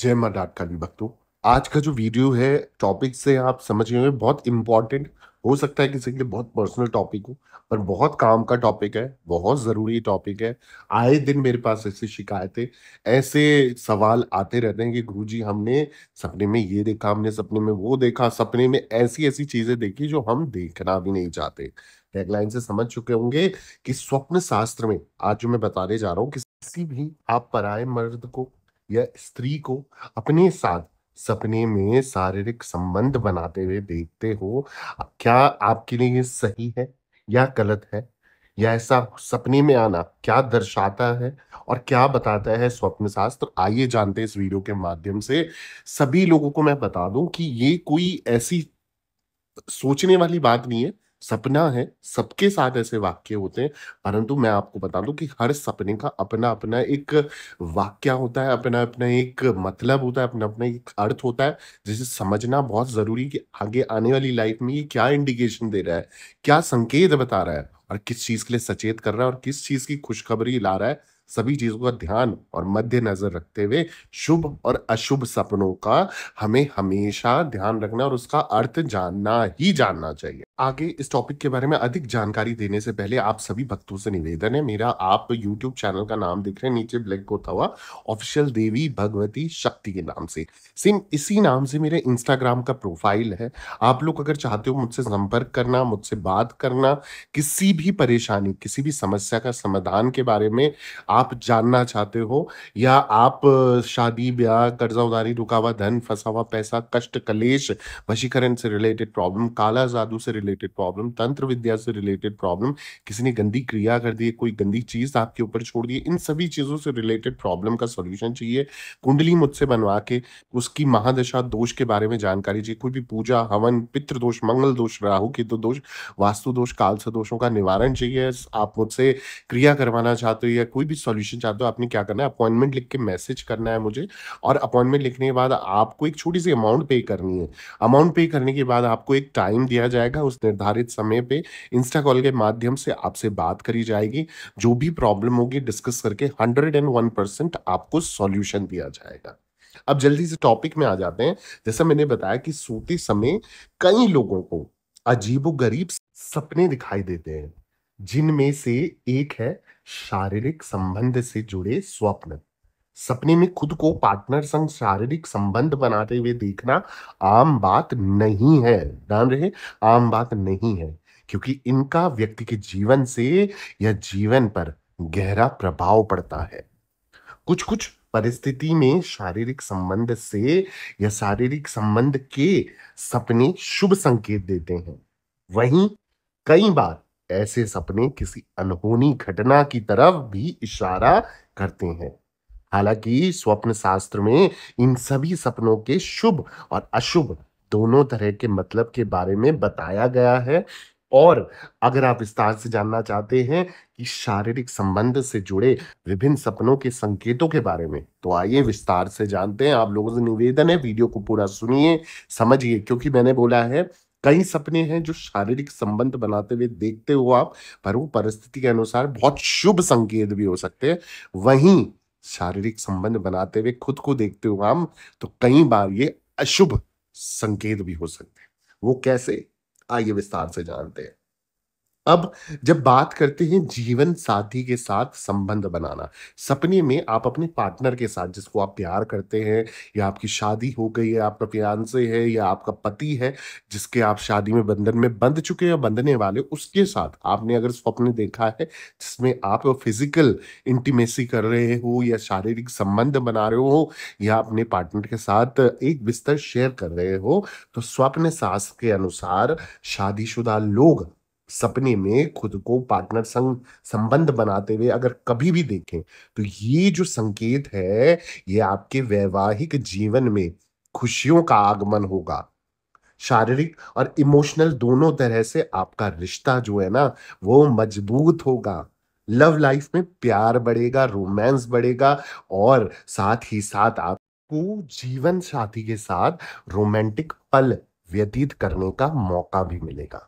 जय माँ डाट डाटकाली भक्तों आज का जो वीडियो है टॉपिक से आप समझ गए बहुत इंपॉर्टेंट हो सकता है किसी के लिए बहुत पर्सनल टॉपिक हो पर बहुत काम का टॉपिक है बहुत ज़रूरी टॉपिक है आए दिन मेरे पास ऐसी शिकायतें ऐसे सवाल आते रहते हैं कि गुरु जी हमने सपने में ये देखा हमने सपने में वो देखा सपने में ऐसी ऐसी चीज़ें देखी जो हम देखना भी नहीं चाहते टैगलाइन से समझ चुके होंगे कि स्वप्न शास्त्र में आज जो मैं बताने जा रहा हूँ किसी भी आप पराए मर्द को या स्त्री को अपने साथ सपने में शारीरिक संबंध बनाते हुए देखते हो क्या आपके लिए ये सही है या गलत है या ऐसा सपने में आना क्या दर्शाता है और क्या बताता है स्वप्न शास्त्र आइए जानते हैं इस वीडियो के माध्यम से सभी लोगों को मैं बता दूं कि ये कोई ऐसी सोचने वाली बात नहीं है सपना है सबके साथ ऐसे वाक्य होते हैं परंतु मैं आपको बता दूं कि हर सपने का अपना अपना एक वाक्य होता है अपना अपना एक मतलब होता है अपना अपना एक अर्थ होता है जिसे समझना बहुत ज़रूरी कि आगे आने वाली लाइफ में ये क्या इंडिकेशन दे रहा है क्या संकेत बता रहा है और किस चीज़ के लिए सचेत कर रहा है और किस चीज़ की खुशखबरी ला रहा है सभी चीजों का ध्यान और मध्य नजर रखते हुए शुभ और अशुभ सपनों का हमें हमेशा ध्यान रखना और उसका अर्थ जानना ही जानना चाहिए आगे इस टॉपिक के बारे में अधिक जानकारी देने से पहले आप सभी भक्तों से निवेदन है मेरा आप यूट्यूब चैनल का नाम देख रहे हैं नीचे ब्लैक होता हुआ ऑफिशियल देवी भगवती शक्ति के नाम से सेम इसी नाम से मेरे इंस्टाग्राम का प्रोफाइल है आप लोग अगर चाहते हो मुझसे संपर्क करना मुझसे बात करना किसी भी परेशानी किसी भी समस्या का समाधान के बारे में आप जानना चाहते हो या आप शादी ब्याह कर्जा उदारी रुका हुआ धन फंसा हुआ पैसा कष्ट कलेश वशीकरण से रिलेटेड प्रॉब्लम काला जादू से रिलेटेड रिलेटेड प्रॉब्लम तंत्र विद्या से रिलेटेड प्रॉब्लम किसी ने गंदी क्रिया कर दी कोई गंदी चीज आपके ऊपर छोड़ दी इन सभी चीजों से रिलेटेड प्रॉब्लम का सोल्यूशन चाहिए कुंडली मुझसे बनवा के उसकी महादशा दोष के बारे में जानकारी चाहिए कोई भी पूजा हवन पितृ दोष मंगल दोष राहु के तो दोष वास्तु दोष काल से दोषों का निवारण चाहिए आप मुझसे क्रिया करवाना चाहते हो या कोई भी सोल्यूशन चाहते हो आपने क्या करना है अपॉइंटमेंट लिख के मैसेज करना है मुझे और अपॉइंटमेंट लिखने के बाद आपको एक छोटी सी अमाउंट पे करनी है अमाउंट पे करने के बाद आपको एक टाइम दिया जाएगा उस निर्धारित समय पे इंस्टा कॉल के माध्यम से आपसे बात करी जाएगी जो भी प्रॉब्लम होगी डिस्कस करके हंड्रेड एंड वन परसेंट आपको सॉल्यूशन दिया जाएगा अब जल्दी से टॉपिक में आ जाते हैं जैसा मैंने बताया कि सोते समय कई लोगों को अजीबो गरीब सपने दिखाई देते हैं जिनमें से एक है शारीरिक संबंध से जुड़े स्वप्न सपने में खुद को पार्टनर संग शारीरिक संबंध बनाते हुए देखना आम बात नहीं है ध्यान रहे आम बात नहीं है क्योंकि इनका व्यक्ति के जीवन से या जीवन पर गहरा प्रभाव पड़ता है कुछ कुछ परिस्थिति में शारीरिक संबंध से या शारीरिक संबंध के सपने शुभ संकेत देते हैं वहीं कई बार ऐसे सपने किसी अनहोनी घटना की तरफ भी इशारा करते हैं हालांकि स्वप्न शास्त्र में इन सभी सपनों के शुभ और अशुभ दोनों तरह के मतलब के बारे में बताया गया है और अगर आप विस्तार से जानना चाहते हैं कि शारीरिक संबंध से जुड़े विभिन्न सपनों के संकेतों के बारे में तो आइए विस्तार से जानते हैं आप लोगों से निवेदन है वीडियो को पूरा सुनिए समझिए क्योंकि मैंने बोला है कई सपने हैं जो शारीरिक संबंध बनाते हुए देखते हो आप पर वो परिस्थिति के अनुसार बहुत शुभ संकेत भी हो सकते हैं वहीं शारीरिक संबंध बनाते हुए खुद को देखते हुए हम तो कई बार ये अशुभ संकेत भी हो सकते हैं वो कैसे आइए विस्तार से जानते हैं अब जब बात करते हैं जीवन साथी के साथ संबंध बनाना सपने में आप अपने पार्टनर के साथ जिसको आप प्यार करते हैं या आपकी शादी हो गई है आपका से है या आपका पति है जिसके आप शादी में बंधन में बंध चुके हैं बंधने वाले उसके साथ आपने अगर स्वप्न देखा है जिसमें आप फिजिकल इंटीमेसी कर रहे हो या शारीरिक संबंध बना रहे हो या अपने पार्टनर के साथ एक बिस्तर शेयर कर रहे हो तो स्वप्न सास के अनुसार शादीशुदा लोग सपने में खुद को पार्टनर संग संबंध बनाते हुए अगर कभी भी देखें तो ये जो संकेत है ये आपके वैवाहिक जीवन में खुशियों का आगमन होगा शारीरिक और इमोशनल दोनों तरह से आपका रिश्ता जो है ना वो मजबूत होगा लव लाइफ में प्यार बढ़ेगा रोमांस बढ़ेगा और साथ ही साथ आपको जीवन साथी के साथ रोमांटिक पल व्यतीत करने का मौका भी मिलेगा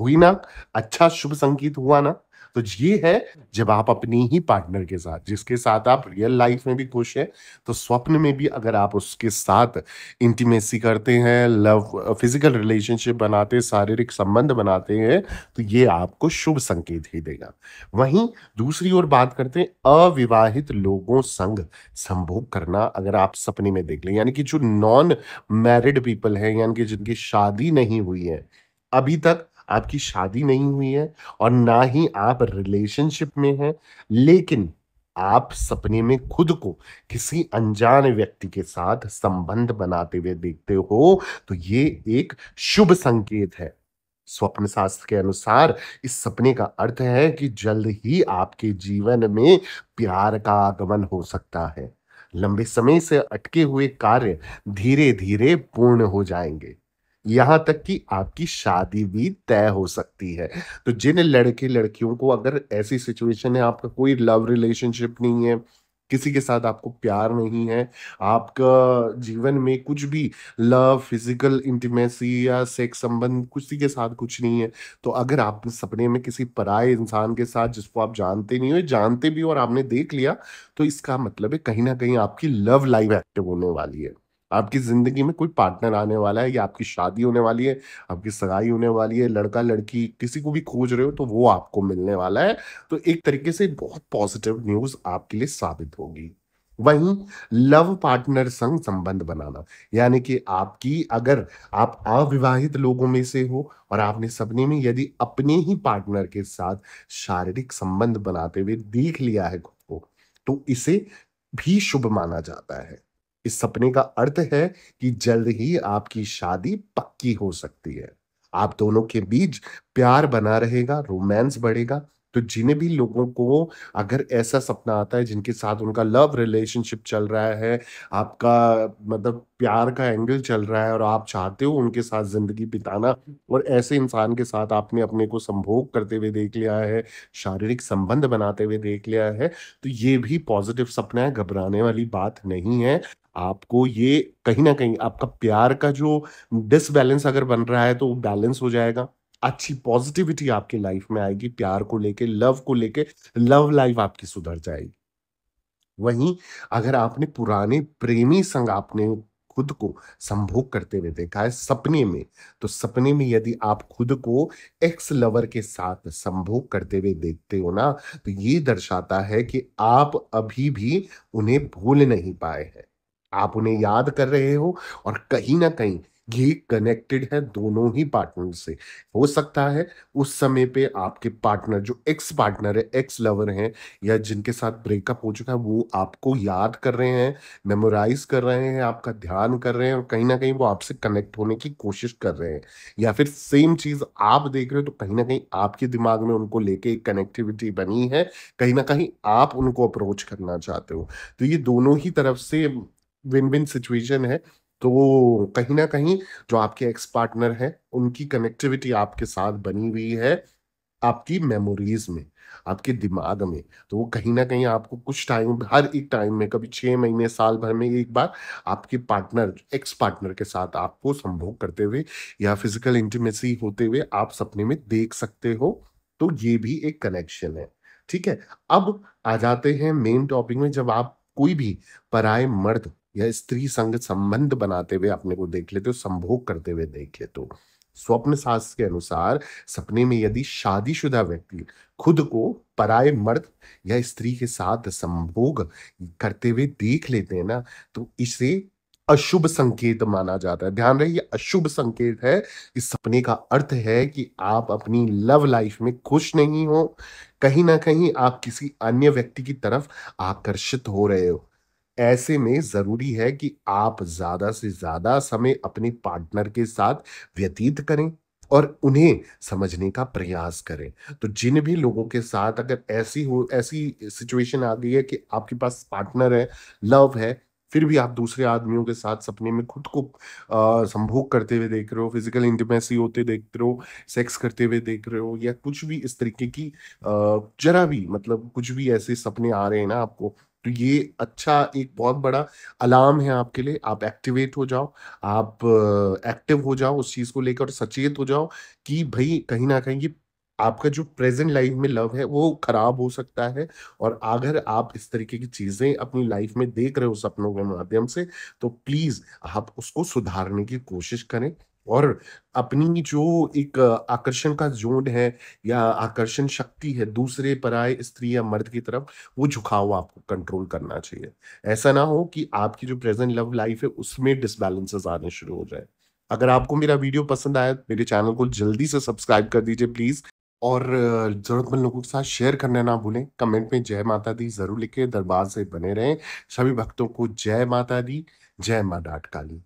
हुई ना अच्छा शुभ संगीत हुआ ना तो ये है जब आप अपनी ही पार्टनर के साथ जिसके साथ आप रियल लाइफ में भी खुश हैं तो स्वप्न में भी अगर आप उसके साथ इंटीमेसी करते हैं लव फिजिकल रिलेशनशिप बनाते शारीरिक संबंध बनाते हैं तो ये आपको शुभ संकेत ही देगा वहीं दूसरी ओर बात करते हैं अविवाहित लोगों संग संभोग करना अगर आप सपने में देख लें यानी कि जो नॉन मैरिड पीपल हैं यानी कि जिनकी शादी नहीं हुई है अभी तक आपकी शादी नहीं हुई है और ना ही आप रिलेशनशिप में हैं लेकिन आप सपने में खुद को किसी अनजान व्यक्ति के साथ संबंध बनाते हुए देखते हो तो ये एक शुभ संकेत है स्वप्न शास्त्र के अनुसार इस सपने का अर्थ है कि जल्द ही आपके जीवन में प्यार का आगमन हो सकता है लंबे समय से अटके हुए कार्य धीरे धीरे पूर्ण हो जाएंगे यहाँ तक कि आपकी शादी भी तय हो सकती है तो जिन लड़के लड़कियों को अगर ऐसी सिचुएशन है आपका कोई लव रिलेशनशिप नहीं है किसी के साथ आपको प्यार नहीं है आपका जीवन में कुछ भी लव फिजिकल इंटीमेसी या सेक्स संबंध किसी के साथ कुछ नहीं है तो अगर आप सपने में किसी पराए इंसान के साथ जिसको आप जानते नहीं हो जानते भी और आपने देख लिया तो इसका मतलब है कहीं ना कहीं आपकी लव लाइफ एक्टिव होने वाली है आपकी ज़िंदगी में कोई पार्टनर आने वाला है या आपकी शादी होने वाली है आपकी सगाई होने वाली है लड़का लड़की किसी को भी खोज रहे हो तो वो आपको मिलने वाला है तो एक तरीके से बहुत पॉजिटिव न्यूज़ आपके लिए साबित होगी वहीं लव पार्टनर संग संबंध बनाना यानी कि आपकी अगर आप अविवाहित लोगों में से हो और आपने सपने में यदि अपने ही पार्टनर के साथ शारीरिक संबंध बनाते हुए देख लिया है खुद को तो इसे भी शुभ माना जाता है इस सपने का अर्थ है कि जल्द ही आपकी शादी पक्की हो सकती है आप दोनों के बीच प्यार बना रहेगा रोमांस बढ़ेगा तो जिन्हें भी लोगों को अगर ऐसा सपना आता है जिनके साथ उनका लव रिलेशनशिप चल रहा है आपका मतलब प्यार का एंगल चल रहा है और आप चाहते हो उनके साथ ज़िंदगी बिताना और ऐसे इंसान के साथ आपने अपने को संभोग करते हुए देख लिया है शारीरिक संबंध बनाते हुए देख लिया है तो ये भी पॉजिटिव सपना है घबराने वाली बात नहीं है आपको ये कहीं ना कहीं आपका प्यार का जो डिसबैलेंस अगर बन रहा है तो बैलेंस हो जाएगा अच्छी पॉजिटिविटी आपकी लाइफ में आएगी प्यार को लेके लव को लेके लव लाइफ आपकी सुधर जाएगी वहीं अगर आपने पुराने प्रेमी संग आपने खुद को संभोग करते हुए देखा है सपने में तो सपने में यदि आप खुद को एक्स लवर के साथ संभोग करते हुए देखते हो ना तो ये दर्शाता है कि आप अभी भी उन्हें भूल नहीं पाए हैं आप उन्हें याद कर रहे हो और कहीं ना कहीं ये कनेक्टेड है दोनों ही पार्टनर से हो सकता है उस समय पे आपके पार्टनर जो एक्स पार्टनर है एक्स लवर हैं या जिनके साथ ब्रेकअप हो चुका है वो आपको याद कर रहे हैं मेमोराइज कर रहे हैं आपका ध्यान कर रहे हैं और कहीं ना कहीं वो आपसे कनेक्ट होने की कोशिश कर रहे हैं या फिर सेम चीज आप देख रहे हो तो कहीं ना कहीं आपके दिमाग में उनको लेके एक कनेक्टिविटी बनी है कहीं ना कहीं आप उनको अप्रोच करना चाहते हो तो ये दोनों ही तरफ से विन विन सिचुएशन है तो कहीं ना कहीं जो आपके एक्स पार्टनर हैं उनकी कनेक्टिविटी आपके साथ बनी हुई है आपकी मेमोरीज में आपके दिमाग में तो वो कहीं ना कहीं आपको कुछ टाइम हर एक टाइम में कभी छह महीने साल भर में एक बार आपके पार्टनर एक्स पार्टनर के साथ आपको संभोग करते हुए या फिजिकल इंटीमेसी होते हुए आप सपने में देख सकते हो तो ये भी एक कनेक्शन है ठीक है अब आ जाते हैं मेन टॉपिक में जब आप कोई भी पराए मर्द या स्त्री संग संबंध बनाते हुए अपने को देख लेते हो संभोग करते हुए देख लेते हो स्वप्न शास्त्र के अनुसार सपने में यदि शादीशुदा व्यक्ति खुद को पराए मर्द या स्त्री के साथ संभोग करते हुए देख लेते हैं ना तो इसे अशुभ संकेत माना जाता है ध्यान रहे ये अशुभ संकेत है इस सपने का अर्थ है कि आप अपनी लव लाइफ में खुश नहीं हो कहीं ना कहीं आप किसी अन्य व्यक्ति की तरफ आकर्षित हो रहे हो ऐसे में जरूरी है कि आप ज्यादा से ज्यादा समय अपने पार्टनर के साथ व्यतीत करें और उन्हें समझने का प्रयास करें तो जिन भी लोगों के साथ अगर ऐसी हो ऐसी सिचुएशन आ गई है कि आपके पास पार्टनर है लव है फिर भी आप दूसरे आदमियों के साथ सपने में खुद को संभोग करते हुए देख रहे हो फिजिकल इंटीमेसी होते देख रहे हो सेक्स करते हुए देख रहे हो या कुछ भी इस तरीके की जरा भी मतलब कुछ भी ऐसे सपने आ रहे हैं ना आपको तो ये अच्छा एक बहुत बड़ा अलार्म है आपके लिए आप एक्टिवेट हो जाओ आप एक्टिव हो जाओ उस चीज़ को लेकर सचेत हो जाओ कि भाई कहीं ना कहीं ये आपका जो प्रेजेंट लाइफ में लव है वो खराब हो सकता है और अगर आप इस तरीके की चीजें अपनी लाइफ में देख रहे हो सपनों के माध्यम से तो प्लीज आप उसको सुधारने की कोशिश करें और अपनी जो एक आकर्षण का जोन है या आकर्षण शक्ति है दूसरे पराय स्त्री या मर्द की तरफ वो झुकाव आपको कंट्रोल करना चाहिए ऐसा ना हो कि आपकी जो प्रेजेंट लव लाइफ है उसमें डिसबैलेंसेस आने शुरू हो जाए अगर आपको मेरा वीडियो पसंद आया मेरे चैनल को जल्दी से सब्सक्राइब कर दीजिए प्लीज और जरूरतमंद लोगों के साथ शेयर करना ना भूलें कमेंट में जय माता दी जरूर लिखे दरबार से बने रहें सभी भक्तों को जय माता दी जय माँ डाट काली